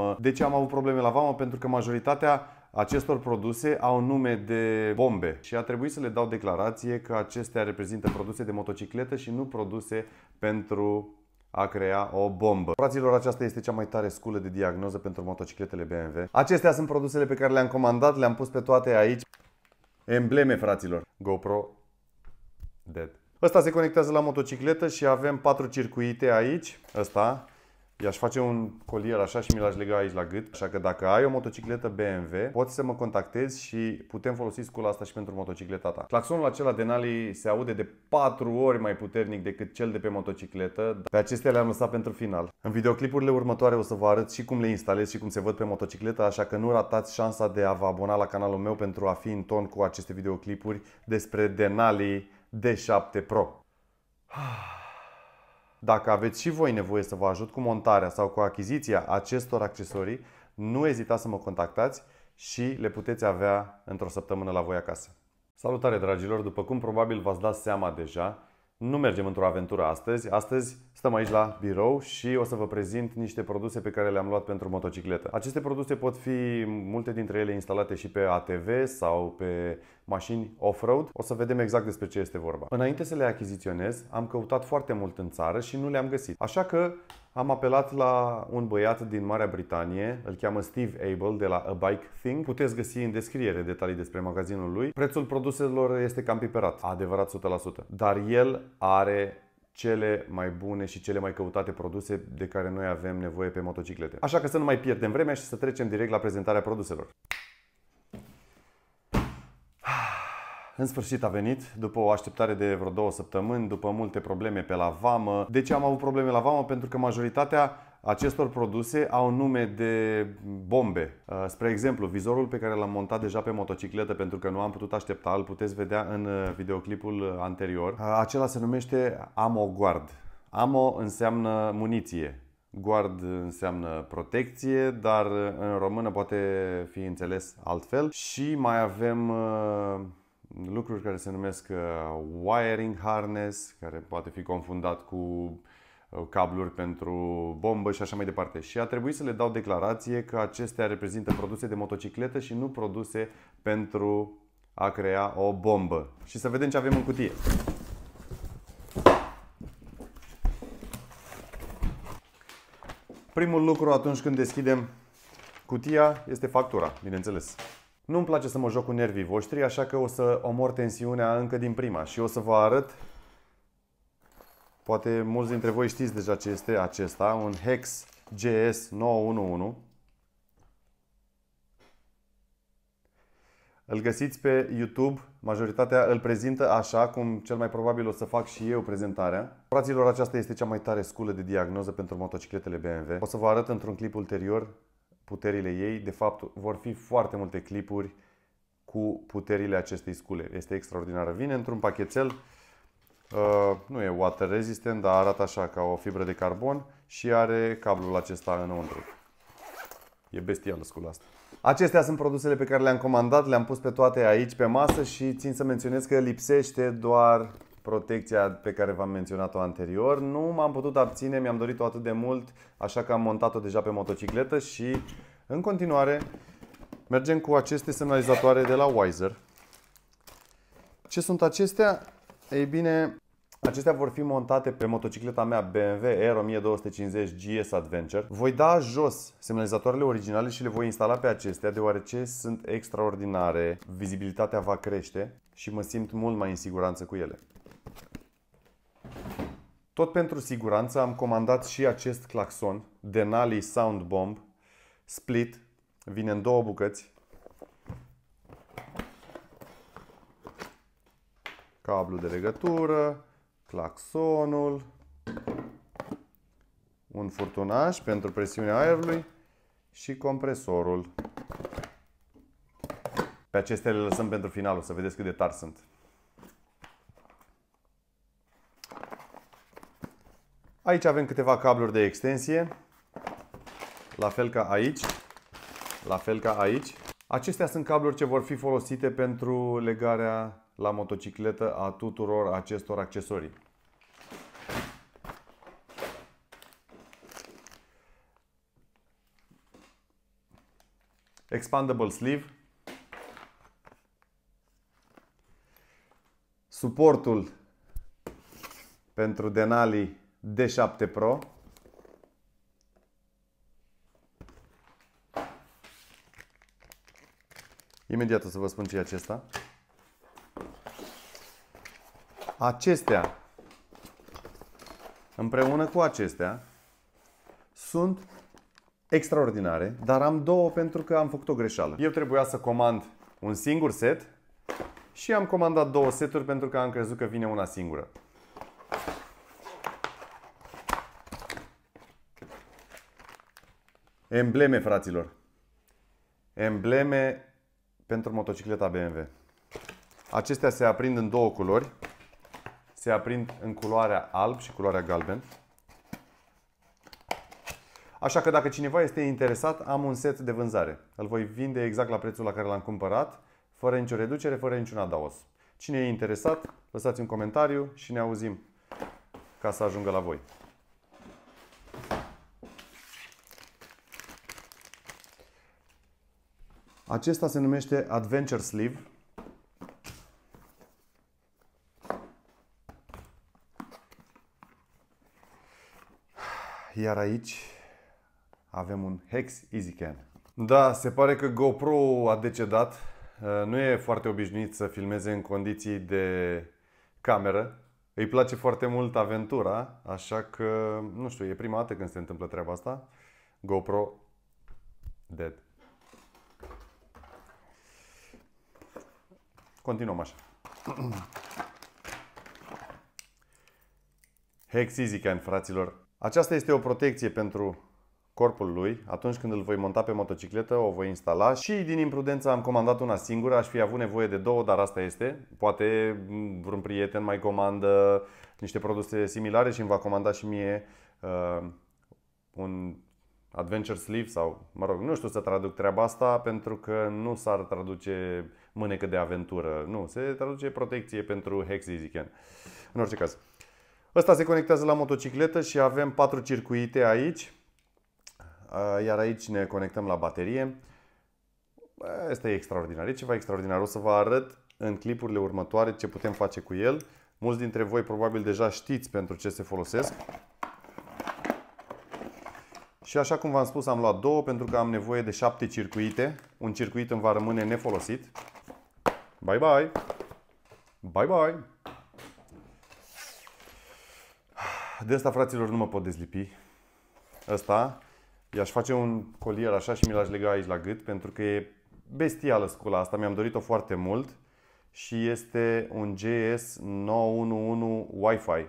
vamă. De ce am avut probleme la vamă? Pentru că majoritatea acestor produse au nume de bombe și a trebuit să le dau declarație că acestea reprezintă produse de motocicletă și nu produse pentru a crea o bombă. Fraților, aceasta este cea mai tare sculă de diagnoză pentru motocicletele BMW. Acestea sunt produsele pe care le-am comandat, le-am pus pe toate aici. Embleme, fraților. GoPro Dead. Ăsta se conectează la motocicletă și avem patru circuite aici. Ăsta I-aș face un colier așa și mi l-aș lega aici la gât. Așa că dacă ai o motocicletă BMW, poți să mă contactezi și putem folosi scula asta și pentru motocicleta ta. Claxonul acela de Nali se aude de 4 ori mai puternic decât cel de pe motocicletă. Pe acestea le-am lăsat pentru final. În videoclipurile următoare o să vă arăt și cum le instalez și cum se văd pe motocicletă, așa că nu ratați șansa de a vă abona la canalul meu pentru a fi în ton cu aceste videoclipuri despre Denali D7 Pro. Ah. Dacă aveți și voi nevoie să vă ajut cu montarea sau cu achiziția acestor accesorii, nu ezitați să mă contactați și le puteți avea într-o săptămână la voi acasă. Salutare dragilor! După cum probabil v-ați dat seama deja, nu mergem într-o aventură astăzi. Astăzi stăm aici la birou și o să vă prezint niște produse pe care le-am luat pentru motocicletă. Aceste produse pot fi multe dintre ele instalate și pe ATV sau pe mașini off-road. O să vedem exact despre ce este vorba. Înainte să le achiziționez, am căutat foarte mult în țară și nu le-am găsit. Așa că am apelat la un băiat din Marea Britanie, îl cheamă Steve Abel de la A Bike Thing. Puteți găsi în descriere detalii despre magazinul lui. Prețul produselor este cam piperat, adevărat 100%. Dar el are cele mai bune și cele mai căutate produse de care noi avem nevoie pe motociclete. Așa că să nu mai pierdem vremea și să trecem direct la prezentarea produselor. În sfârșit a venit, după o așteptare de vreo două săptămâni, după multe probleme pe la vamă. De ce am avut probleme la vamă? Pentru că majoritatea acestor produse au nume de bombe. Uh, spre exemplu, vizorul pe care l-am montat deja pe motocicletă pentru că nu am putut aștepta, îl puteți vedea în uh, videoclipul uh, anterior. Acela se numește Amo Guard. Amo înseamnă muniție. Guard înseamnă protecție, dar în română poate fi înțeles altfel. Și mai avem lucruri care se numesc uh, wiring harness, care poate fi confundat cu uh, cabluri pentru bombă și așa mai departe. Și a trebuit să le dau declarație că acestea reprezintă produse de motocicletă și nu produse pentru a crea o bombă. Și să vedem ce avem în cutie. Primul lucru atunci când deschidem cutia este factura, bineînțeles. Nu-mi place să mă joc cu nervii voștri, așa că o să omor tensiunea încă din prima și o să vă arăt Poate mulți dintre voi știți deja ce este acesta, un Hex GS 911. Îl găsiți pe YouTube, majoritatea îl prezintă așa, cum cel mai probabil o să fac și eu prezentarea. Fraților, aceasta este cea mai tare sculă de diagnoză pentru motocicletele BMW. O să vă arăt într-un clip ulterior puterile ei. De fapt, vor fi foarte multe clipuri cu puterile acestei scule. Este extraordinară. Vine într-un pachetel, uh, nu e water resistant, dar arată așa ca o fibră de carbon și are cablul acesta înăuntru. E bestială scula asta. Acestea sunt produsele pe care le-am comandat, le-am pus pe toate aici pe masă și țin să menționez că lipsește doar protecția pe care v-am menționat-o anterior. Nu m-am putut abține, mi-am dorit-o atât de mult, așa că am montat-o deja pe motocicletă și în continuare mergem cu aceste semnalizatoare de la Wiser. Ce sunt acestea? Ei bine, Acestea vor fi montate pe motocicleta mea BMW R1250 GS Adventure. Voi da jos semnalizatoarele originale și le voi instala pe acestea deoarece sunt extraordinare, vizibilitatea va crește și mă simt mult mai în siguranță cu ele. Tot pentru siguranță am comandat și acest claxon Denali Sound Bomb Split, vine în două bucăți Cablu de legătură, claxonul, un furtunaj pentru presiunea aerului și compresorul. Pe acestea le lăsăm pentru final, să vedeți cât de tari sunt. Aici avem câteva cabluri de extensie, la fel ca aici, la fel ca aici. Acestea sunt cabluri ce vor fi folosite pentru legarea la motocicletă a tuturor acestor accesorii. Expandable sleeve. Suportul pentru denalii D7 Pro. Imediat o să vă spun ce e acesta. Acestea, împreună cu acestea, sunt extraordinare, dar am două pentru că am făcut o greșeală. Eu trebuia să comand un singur set și am comandat două seturi pentru că am crezut că vine una singură. Embleme, fraților. Embleme pentru motocicleta BMW. Acestea se aprind în două culori. Se aprind în culoarea alb și culoarea galben. Așa că dacă cineva este interesat, am un set de vânzare. Îl voi vinde exact la prețul la care l-am cumpărat, fără nicio reducere, fără niciun adaos. Cine e interesat, lăsați un comentariu și ne auzim ca să ajungă la voi. Acesta se numește Adventure Sleeve. Iar aici avem un Hex Can. Da, se pare că GoPro a decedat. Uh, nu e foarte obișnuit să filmeze în condiții de cameră. Îi place foarte mult aventura, așa că, nu știu, e prima dată când se întâmplă treaba asta. GoPro dead. Continuăm așa. Hexizican, fraților. Aceasta este o protecție pentru corpul lui. Atunci când îl voi monta pe motocicletă, o voi instala și din imprudență am comandat una singură. Aș fi avut nevoie de două, dar asta este. Poate mm, vreun prieten mai comandă niște produse similare și îmi va comanda și mie uh, un Adventure Sleeve sau, mă rog, nu știu să traduc treaba asta pentru că nu s-ar traduce mânecă de aventură. Nu, se traduce protecție pentru Hexiziken. În orice caz. Ăsta se conectează la motocicletă și avem patru circuite aici. Iar aici ne conectăm la baterie. Este extraordinar. E ceva extraordinar. O să vă arăt în clipurile următoare ce putem face cu el. Mulți dintre voi probabil deja știți pentru ce se folosesc. Și așa cum v-am spus, am luat două pentru că am nevoie de șapte circuite. Un circuit îmi va rămâne nefolosit. Bye bye! Bye bye! De asta, fraților, nu mă pot dezlipi. Asta i-aș face un colier așa și mi l-aș lega aici la gât pentru că e bestială scula asta. Mi-am dorit-o foarte mult și este un GS911 Wi-Fi.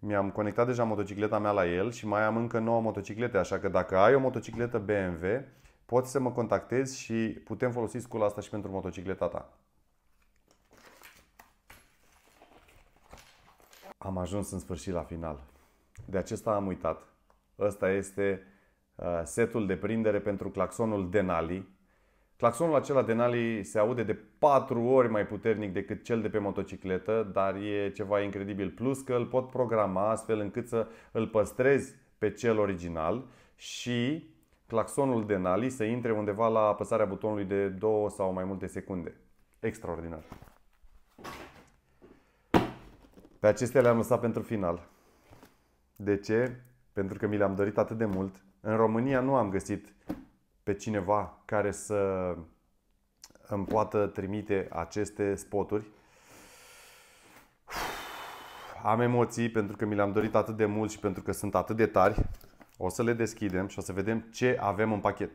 Mi-am conectat deja motocicleta mea la el și mai am încă 9 motociclete, așa că dacă ai o motocicletă BMW, poți să mă contactezi și putem folosi scula asta și pentru motocicleta ta. Am ajuns în sfârșit la final. De acesta am uitat. Ăsta este uh, setul de prindere pentru claxonul Denali, Claxonul acela de Nali se aude de 4 ori mai puternic decât cel de pe motocicletă, dar e ceva incredibil. Plus că îl pot programa astfel încât să îl păstrezi pe cel original și claxonul de Nali să intre undeva la apăsarea butonului de 2 sau mai multe secunde. Extraordinar! Pe acestea le-am lăsat pentru final. De ce? Pentru că mi le-am dorit atât de mult. În România nu am găsit pe cineva care să îmi poată trimite aceste spoturi. Am emoții pentru că mi le-am dorit atât de mult și pentru că sunt atât de tari. O să le deschidem și o să vedem ce avem în pachet.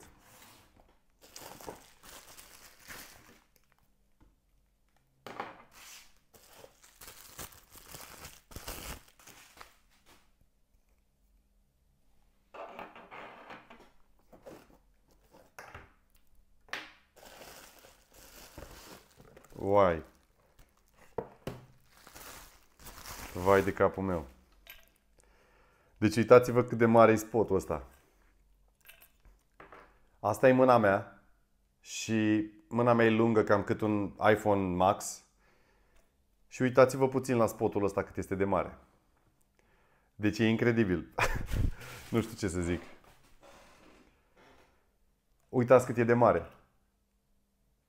Uai. Vai de capul meu. Deci uitați-vă cât de mare e spotul ăsta. Asta e mâna mea și mâna mea e lungă cam cât un iPhone Max. Și uitați-vă puțin la spotul ăsta cât este de mare. Deci e incredibil. nu știu ce să zic. Uitați cât e de mare.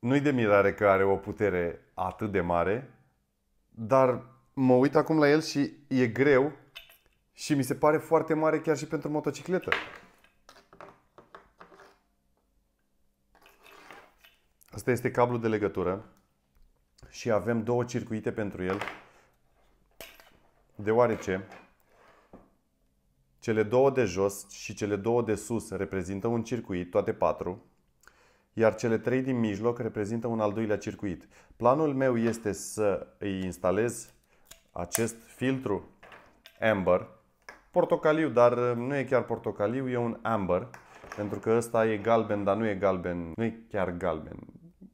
Nu-i de mirare că are o putere atât de mare, dar mă uit acum la el și e greu și mi se pare foarte mare chiar și pentru motocicletă. Asta este cablul de legătură și avem două circuite pentru el, deoarece cele două de jos și cele două de sus reprezintă un circuit, toate patru, iar cele trei din mijloc reprezintă un al doilea circuit. Planul meu este să îi instalez acest filtru amber, portocaliu, dar uh, nu e chiar portocaliu, e un amber, pentru că ăsta e galben, dar nu e galben, nu e chiar galben,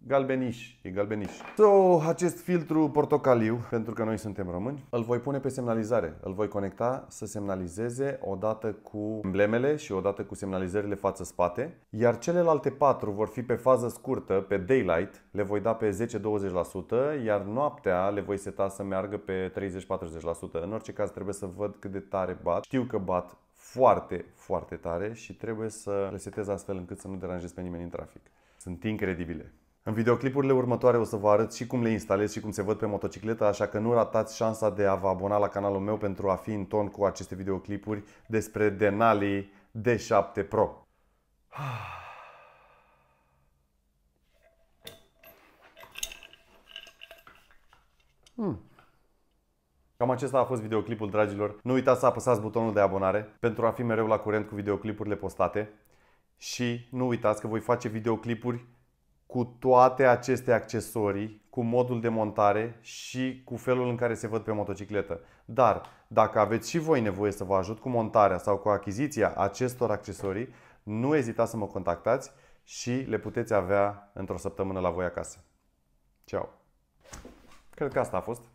galbeniș, e galbeniș. So, acest filtru portocaliu, pentru că noi suntem români, îl voi pune pe semnalizare. Îl voi conecta să semnalizeze odată cu emblemele și odată cu semnalizările față-spate. Iar celelalte patru vor fi pe fază scurtă, pe daylight, le voi da pe 10-20%, iar noaptea le voi seta să meargă pe 30-40%. În orice caz trebuie să văd cât de tare bat. Știu că bat foarte, foarte tare și trebuie să le setez astfel încât să nu deranjez pe nimeni în trafic. Sunt incredibile. În videoclipurile următoare o să vă arăt și cum le instalez și cum se văd pe motocicletă, așa că nu ratați șansa de a vă abona la canalul meu pentru a fi în ton cu aceste videoclipuri despre Denali D7 Pro. Hmm. Cam acesta a fost videoclipul, dragilor. Nu uitați să apăsați butonul de abonare pentru a fi mereu la curent cu videoclipurile postate și nu uitați că voi face videoclipuri cu toate aceste accesorii, cu modul de montare și cu felul în care se văd pe motocicletă. Dar dacă aveți și voi nevoie să vă ajut cu montarea sau cu achiziția acestor accesorii, nu ezitați să mă contactați și le puteți avea într-o săptămână la voi acasă. Ceau! Cred că asta a fost.